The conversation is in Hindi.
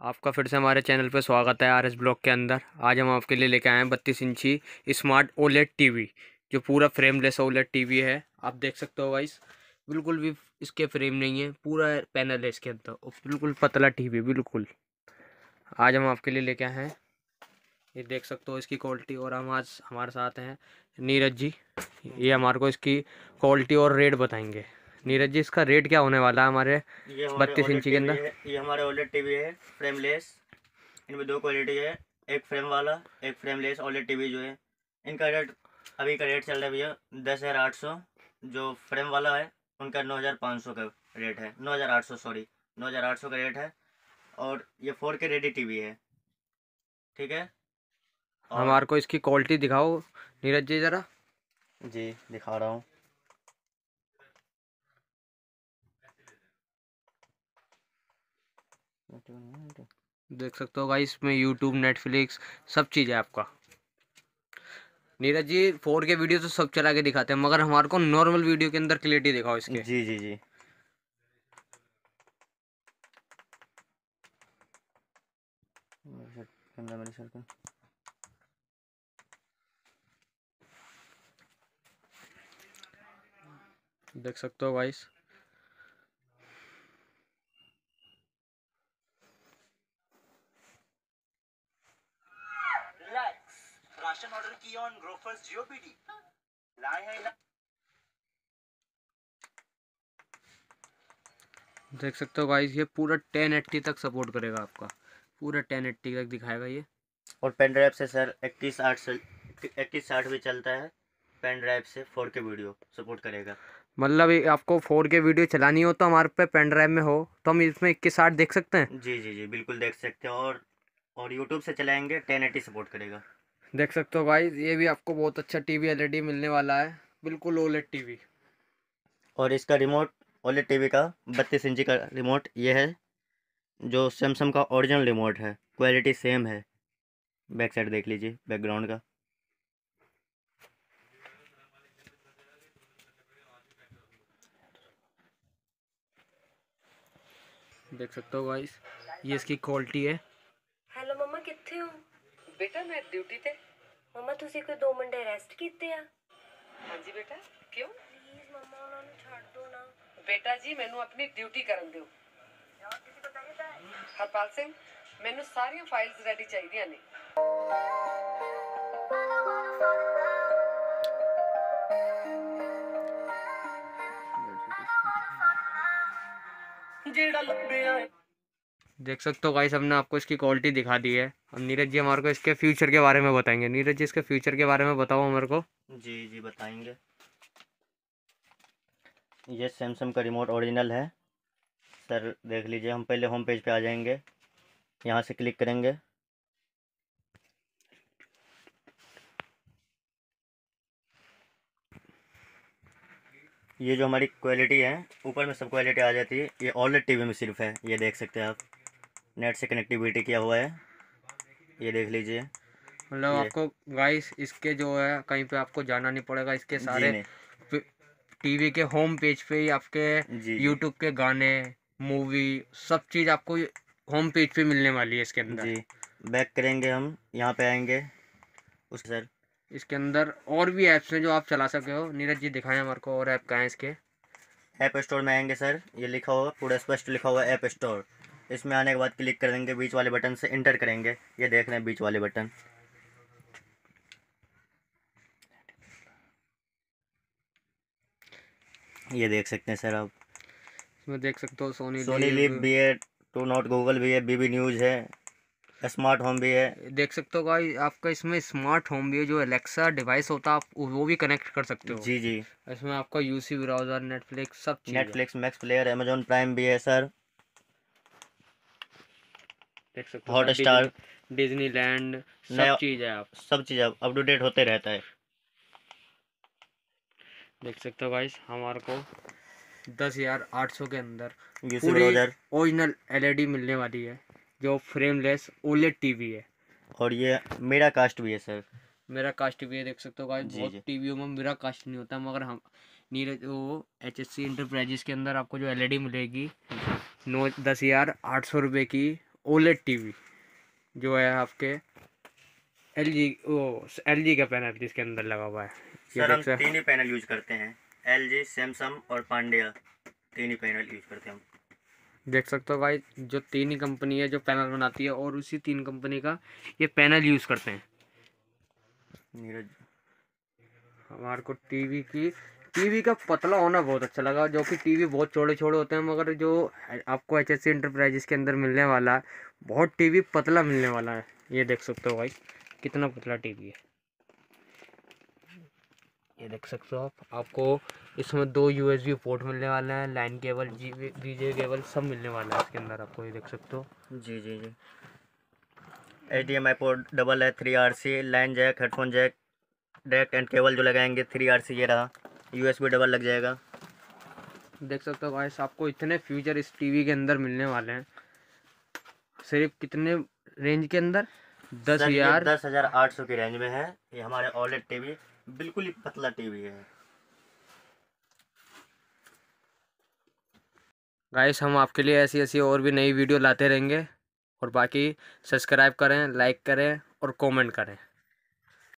आपका फिर से हमारे चैनल पर स्वागत है आर एस ब्लॉक के अंदर आज हम आपके लिए लेके आए हैं बत्तीस इंची स्मार्ट ओलेट टीवी जो पूरा फ्रेमलेस ओलेट टीवी है आप देख सकते हो वाइस बिल्कुल भी इसके फ्रेम नहीं है पूरा पैनल है इसके अंदर बिल्कुल पतला टीवी बिल्कुल आज हम आपके लिए लेके आए हैं ये देख सकते हो इसकी क्वालिटी और हम आज हमारे साथ हैं नीरज जी ये हमारे को इसकी क्वालिटी और रेट बताएंगे नीरज जी इसका रेट क्या होने वाला है हमारे बत्तीस इंची के अंदर ये हमारे ओलेट टीवी है फ्रेमलेस इनमें दो क्वालिटी है एक फ्रेम वाला एक फ्रेमलेस ओलेट टीवी जो है इनका रेट अभी का रेट चल रहा है भैया दस हज़ार आठ सौ जो फ्रेम वाला है उनका नौ हज़ार पाँच सौ का रेट है नौ हज़ार आठ सौ सॉरी नौ हज़ार आठ सौ का रेट है और ये फोर के रेडी टी है ठीक है हमारे को इसकी क्वालिटी दिखाओ नीरज जी ज़रा जी दिखा रहा हूँ देख सकते हो गाइस इसमें यूट्यूब नेटफ्लिक्स सब चीज़ है आपका Neeraj ji four K video तो सब चला के दिखाते हैं मगर हमारे को नॉर्मल वीडियो के अंदर क्लियरिटी दिखाओ इसके जी जी जी मेरे देख सकते हो गाइस देख सकते हो गाइस ये पूरा टेन एट्टी तक सपोर्ट करेगा आपका पूरा टेन एट्टी तक दिखाएगा ये और पेन ड्राइव से सर इक्कीस आठ से इक्कीस साठ भी चलता है पेन ड्राइव से फोर के वीडियो सपोर्ट करेगा मतलब आपको फोर के वीडियो चलानी हो तो हमारे पे पेन ड्राइव में हो तो हम इसमें इक्कीस आठ देख सकते हैं जी जी जी बिल्कुल देख सकते हैं और और यूट्यूब से चलाएंगे टेन एटी सपोर्ट करेगा देख सकते हो भाई ये भी आपको बहुत अच्छा टी वी एल मिलने वाला है बिल्कुल ओलेट टी और इसका रिमोट ओलेट टी का बत्तीस इंची का रिमोट ये है जो सैमसंग का ओरिजिनल रिमोट है क्वालिटी सेम है बैक साइड देख लीजिए बैकग्राउंड का देख सकते हो गाइस ये इसकी क्वालिटी है ਹੈਲੋ ਮਮਾ ਕਿੱਥੇ ਹੋ ਬੇਟਾ ਮੈਂ ਡਿਊਟੀ ਤੇ ਮਮਾ ਤੁਸੀਂ ਕੋਈ ਦੋ ਮਿੰਟ ਰੈਸਟ ਕੀਤੇ ਆ ਹਾਂਜੀ ਬੇਟਾ ਕਿਉਂ ਪਲੀਜ਼ ਮਮਾ ਉਹਨਾਂ ਨੂੰ ਛੱਡ ਦਿਓ ਨਾ ਬੇਟਾ ਜੀ ਮੈਨੂੰ ਆਪਣੀ ਡਿਊਟੀ ਕਰਨ ਦਿਓ ਹਰਪਾਲ ਸਿੰਘ ਮੈਨੂੰ ਸਾਰੀਆਂ ਫਾਈਲਸ ਰੈਡੀ ਚਾਹੀਦੀਆਂ ਨੇ देख सकते हो गाइस हमने आपको इसकी क्वालिटी दिखा दी है अब नीरज जी हमारे को इसके फ्यूचर के बारे में बताएंगे नीरज जी इसके फ्यूचर के बारे में बताओ हमारे को जी जी बताएंगे ये सैमसंग का रिमोट ओरिजिनल है सर देख लीजिए हम पहले होम पेज पे आ जाएंगे यहाँ से क्लिक करेंगे ये जो हमारी क्वालिटी है ऊपर में सब क्वालिटी आ जाती है ये ऑलरेड वी में सिर्फ है ये देख सकते हैं आप नेट से कनेक्टिविटी किया हुआ है ये देख लीजिए मतलब आपको गाइस इसके जो है कहीं पे आपको जाना नहीं पड़ेगा इसके सारे टीवी के होम पेज पे ही आपके यूट्यूब के गाने मूवी सब चीज़ आपको होम पेज पे मिलने वाली है इसके अंदर जी बैक करेंगे हम यहाँ पे आएंगे उस सर इसके अंदर और भी ऐप्स हैं जो आप चला सके हो नीरज जी दिखाएं हमारे को और ऐप कहाँ हैं इसके ऐप स्टोर में आएंगे सर ये लिखा हुआ पूरा स्पष्ट लिखा हुआ ऐप स्टोर इसमें आने के बाद क्लिक कर देंगे बीच वाले बटन से इंटर करेंगे ये देख रहे हैं बीच वाले बटन ये देख सकते हैं सर आप इसमें देख सकते हो सोनी सोनी लिप भी है टू नॉट गूगल भी है बीबी न्यूज़ है स्मार्ट होम भी है देख सकते हो भाई आपका इसमें स्मार्ट होम भी है जो एलेक्सा डिवाइस होता है आप वो भी कनेक्ट कर सकते हो जी जी इसमें आपका यूसी ब्राउजर नेटफ्लिक्स सब Netflix max player Amazon Prime भी है सर देख सकते हो हॉटस्टार डिज्नीलैंड सब चीज़ है आप सब चीज़ आप होते रहता है देख सकते हो भाई हमारे को दस हज़ार आठ सौ के अंदर ओरिजिनल एलईडी e मिलने वाली है जो फ्रेमलेस ओलेट टीवी है और ये मेरा कास्ट भी है सर मेरा कास्ट भी है देख सकते हो गाइस बहुत टीवीओ में मेरा कास्ट नहीं होता मगर हम नीरज वो एच एस सी इंटरप्राइजेस के अंदर आपको जो एलईडी e मिलेगी नौ दस हज़ार आठ सौ रुपये की ओलेट टीवी जो है आपके L G O L G का पैनल जिसके अंदर लगा हुआ है सर हम तीन ही पैनल यूज करते हैं एल जी सैमसंग और पांड्या तीन ही पैनल यूज करते हैं हम देख सकते हो भाई जो तीन ही कंपनी है जो पैनल बनाती है और उसी तीन कंपनी का ये पैनल यूज़ करते हैं नीरज हमारे को टीवी की टीवी का पतला होना बहुत अच्छा लगा जो कि टीवी बहुत छोटे छोटे होते हैं मगर जो आपको एच एस सी के अंदर मिलने वाला है बहुत टीवी पतला मिलने वाला है ये देख सकते हो भाई कितना पतला टीवी है ये देख सकते हो आप आपको इसमें दो यू एस बी पोर्ट मिलने वाले हैं लाइन केबल जी जे केबल सब मिलने वाला है इसके अंदर आपको ये देख सकते हो जी जी जी एच डी पोर्ट डबल है three R C line jack headphone jack direct and cable जो लगाएंगे थ्री आर सी ये रहा यू एस बी डबल लग जाएगा देख सकते हो गाइस आपको इतने फ्यूचर इस टी वी के अंदर मिलने वाले हैं सिर्फ कितने रेंज के अंदर दस हजार दस हजार आठ सौ की रेंज में है ये हमारे टी टीवी बिल्कुल ही पतला टीवी है गाइस हम आपके लिए ऐसी ऐसी और भी नई वीडियो लाते रहेंगे और बाकी सब्सक्राइब करें लाइक करें और कमेंट करें